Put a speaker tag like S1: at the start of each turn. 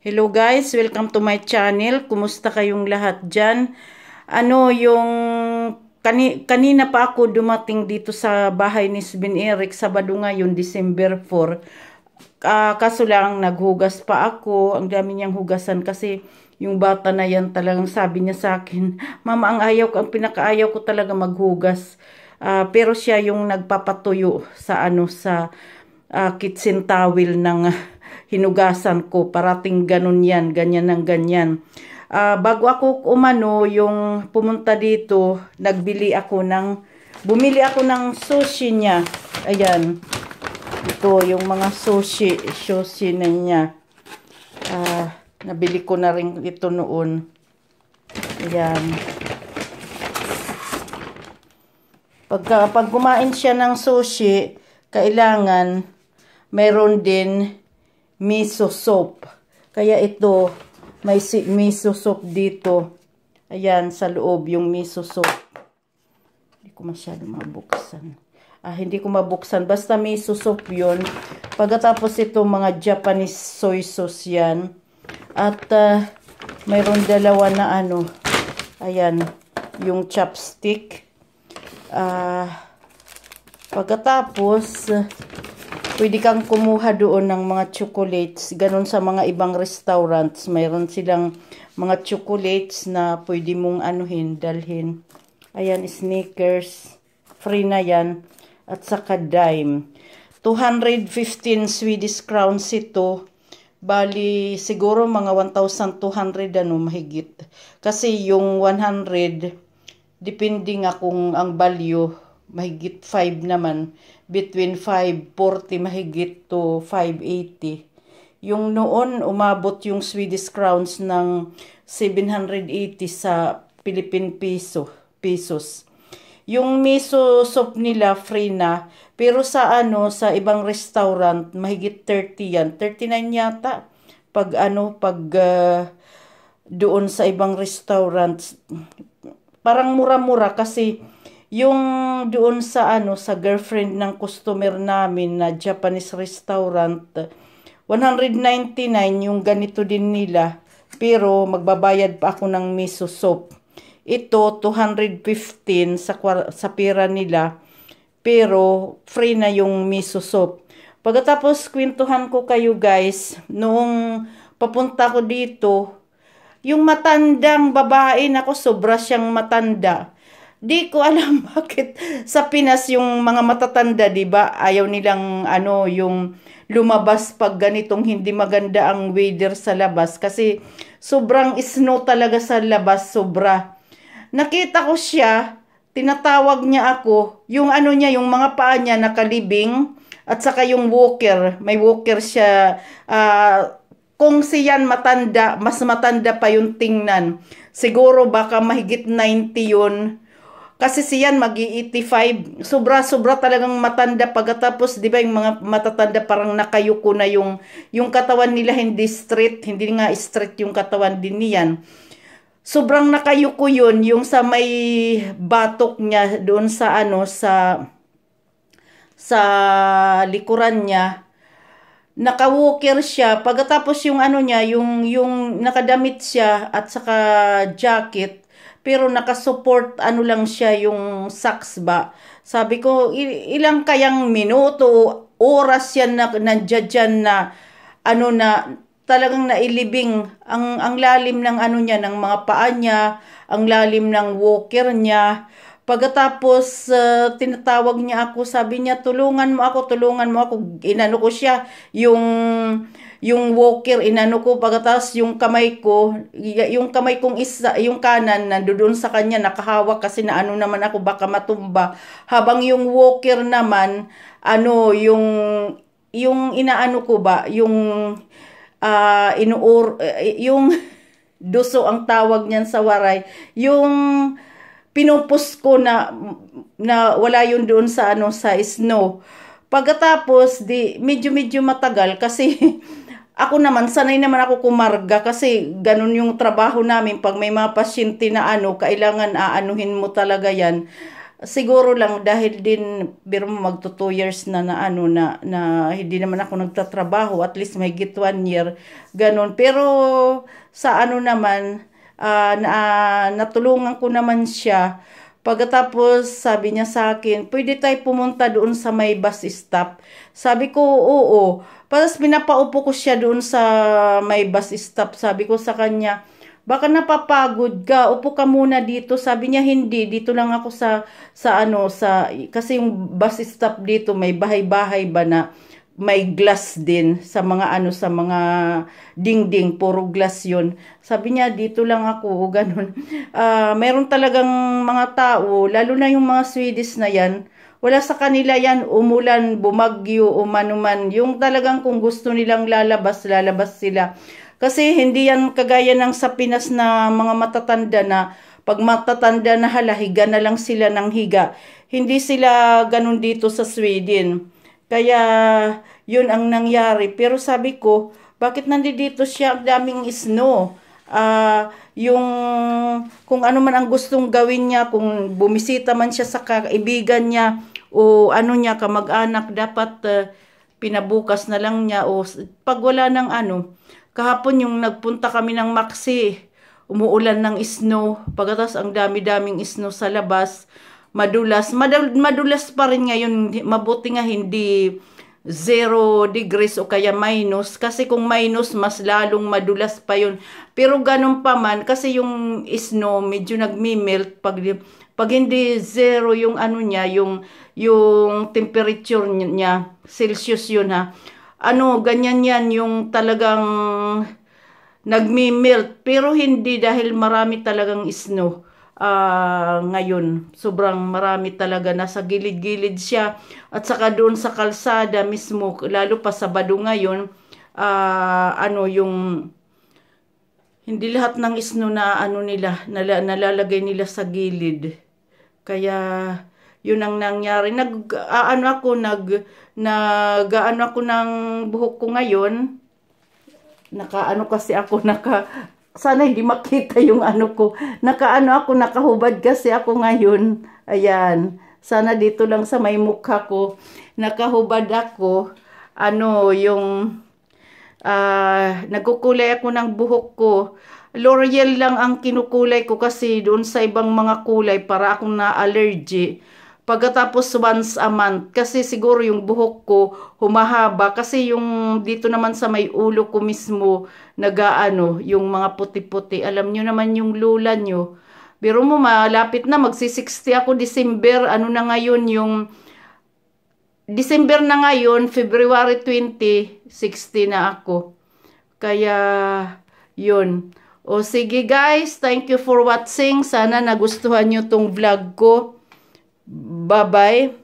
S1: Hello guys, welcome to my channel. Kumusta kayong lahat dyan? Ano yung kani, kanina pa ako dumating dito sa bahay ni Sven Eric Sabado ngayon, December 4. Uh, ah, kaso lang naghugas pa ako. Ang dami niyang hugasan kasi yung bata na yan talagang sabi niya sa akin, Mama, ang ayaw ko, ang pinakaayaw ko talaga maghugas. Uh, pero siya yung nagpapatuyo sa ano sa uh, kitchen towel ng hinugasan ko, parating ganun yan, ganyan ng ganyan. Uh, bago ako umano, yung pumunta dito, nagbili ako ng, bumili ako ng sushi niya. Ayan. Ito, yung mga sushi, sushi na niya. Uh, nabili ko na rin ito noon. Ayan. Pagka, pag kumain siya ng sushi, kailangan meron din miso soap. Kaya ito, may miso soap dito. Ayan, sa loob yung miso soap. Hindi ko masyado mabuksan. Ah, hindi ko mabuksan. Basta miso soap yun. Pagkatapos ito, mga Japanese soy sauce yan. At uh, ah, mayroon dalawa na ano. Ayan, yung chopstick. Ah, pagkatapos... Uh, pwede kang kumuha doon ng mga chocolates. ganun sa mga ibang restaurants. Mayroon silang mga chocolates na pwede mong anuhin, dalhin. Ayan, sneakers. Free na yan. At saka dime. 215 Swedish crowns ito. Bali, siguro mga 1,200 ano, mahigit. Kasi yung 100, depende kung ang value, mahigit 5 naman between 540 mahigit to 580. Yung noon, umabot yung Swedish crowns ng 780 sa Philippine peso, pesos. Yung miso soup nila, free na. Pero sa ano, sa ibang restaurant, mahigit 30 yan. 39 yata. Pag ano, pag uh, doon sa ibang restaurants. Parang mura-mura kasi yung doon sa ano sa girlfriend ng customer namin na Japanese restaurant, 199 yung ganito din nila. Pero magbabayad pa ako ng miso soup. Ito 215 sa sa pera nila. Pero free na yung miso soup. Pagkatapos kwentuhan ko kayo guys, noong papunta ko dito, yung matandang babae nako sobra siyang matanda Di ko alam bakit sa Pinas yung mga matatanda, 'di ba? Ayaw nilang ano yung lumabas pag ganitong hindi maganda ang weather sa labas kasi sobrang snow talaga sa labas, sobra. Nakita ko siya, tinatawag niya ako, yung ano niya, yung mga paa niya nakalibing at saka yung walker, may walker siya uh, kung siyan matanda, mas matanda pa yung tingnan. Siguro baka mahigit 90 yun kasi siyan mag-85. Sobra-sobra talagang matanda pagkatapos 'di ba yung mga matatanda parang nakayuko na yung yung katawan nila hindi straight, hindi nga straight yung katawan din niyan. Sobrang nakayuko yun yung sa may batok niya doon sa ano sa sa likuran niya. Naka-walker siya. Pagkatapos yung ano niya, yung yung nakadamit siya at saka jacket pero nakasupport ano lang siya yung saks ba. Sabi ko, ilang kayang minuto, oras yan na nandiyan na ano na talagang nailibing ang ang lalim ng ano niya ng mga paa niya, ang lalim ng walker niya. Pagkatapos uh, tinatawag niya ako, sabi niya tulungan mo ako, tulungan mo ako. Inano ko siya yung yung walker inano ko pagkatapos yung kamay ko yung kamay kong isa yung kanan nandoon sa kanya nakahawak kasi na ano naman ako baka matumba habang yung walker naman ano yung yung inaano ko ba yung uh, ah, inuur eh, yung duso ang tawag niyan sa waray yung pinupus ko na na wala yun doon sa ano sa snow pagkatapos di medyo medyo matagal kasi Ako naman, sanay naman ako kumarga kasi ganun yung trabaho namin. Pag may mga pasyente na ano, kailangan aanuhin mo talaga yan. Siguro lang dahil din, biro mo magto 2 years na na ano, na, na hindi naman ako nagtatrabaho. At least may git one year, ganun. Pero sa ano naman, uh, na, natulungan ko naman siya Pagkatapos, sabi niya sa akin, pwede tayo pumunta doon sa may bus stop. Sabi ko, oo. Tapos pinapaupo ko siya doon sa may bus stop. Sabi ko sa kanya, baka napapagod ka, upo ka muna dito. Sabi niya, hindi, dito lang ako sa, sa ano, sa, kasi yung bus stop dito, may bahay-bahay ba na may glass din sa mga ano sa mga dingding puro glass yon sabi niya dito lang ako ganun uh, meron talagang mga tao lalo na yung mga Swedish na yan wala sa kanila yan umulan bumagyo o manuman yung talagang kung gusto nilang lalabas lalabas sila kasi hindi yan kagaya ng sa Pinas na mga matatanda na pag matatanda na hala higa na lang sila ng higa hindi sila ganun dito sa Sweden kaya, yun ang nangyari. Pero sabi ko, bakit nandito siya ang daming snow? Uh, yung kung ano man ang gustong gawin niya, kung bumisita man siya sa kaibigan niya o ano niya, kamag-anak, dapat uh, pinabukas na lang niya o pag wala ng ano. Kahapon yung nagpunta kami ng Maxi, umuulan ng snow, pagkatapos ang dami-daming snow sa labas, madulas. madulas pa rin ngayon. Mabuti nga hindi 0 degrees o kaya minus kasi kung minus mas lalong madulas pa yun pero ganun pa man kasi yung snow medyo nagmi-melt pag pag hindi 0 yung ano niya yung yung temperature niya Celsius yun ha ano ganyan yan yung talagang nagmi-melt pero hindi dahil marami talagang snow uh, ngayon. Sobrang marami talaga. Nasa gilid-gilid siya. At saka doon sa kalsada mismo, lalo pa sa Bado ngayon, uh, ano yung hindi lahat ng isno na ano nila, nala, nalalagay nila sa gilid. Kaya yun ang nangyari. Nag ano ako nag nag ano ako ng buhok ko ngayon. Naka ano kasi ako naka sana hindi makita yung ano ko. Nakaano ako, nakahubad kasi ako ngayon. Ayan. Sana dito lang sa may mukha ko. Nakahubad ako. Ano, yung... Uh, nagkukulay ako ng buhok ko. L'Oreal lang ang kinukulay ko kasi doon sa ibang mga kulay para akong na-allergy. Pagkatapos once a month, kasi siguro yung buhok ko humahaba, kasi yung dito naman sa may ulo ko mismo, nagaano, yung mga puti-puti. Alam nyo naman yung lula nyo. Biro mo, malapit na, magsi-60 ako December, ano na ngayon yung... December na ngayon, February 20, 60 na ako. Kaya, yun. O sige guys, thank you for watching. Sana nagustuhan nyo tong vlog ko. Bye-bye.